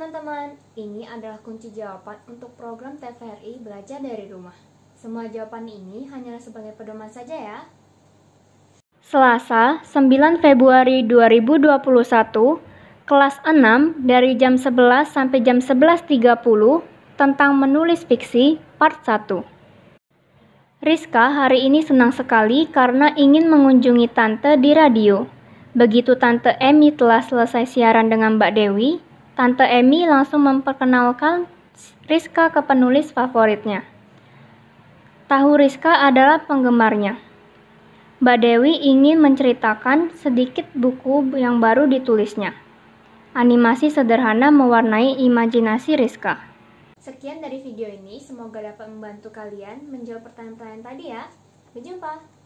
teman-teman, ini adalah kunci jawaban untuk program TVRI Belajar dari Rumah. Semua jawaban ini hanyalah sebagai pedoman saja ya. Selasa, 9 Februari 2021, kelas 6 dari jam 11 sampai jam 11.30 tentang menulis fiksi part 1. Rizka hari ini senang sekali karena ingin mengunjungi tante di radio. Begitu Tante Emmy telah selesai siaran dengan Mbak Dewi, Tante Emmy langsung memperkenalkan Rizka ke penulis favoritnya. Tahu Rizka adalah penggemarnya. Mbak Dewi ingin menceritakan sedikit buku yang baru ditulisnya. Animasi sederhana mewarnai imajinasi Rizka. Sekian dari video ini, semoga dapat membantu kalian menjawab pertanyaan-pertanyaan tadi ya. Berjumpa!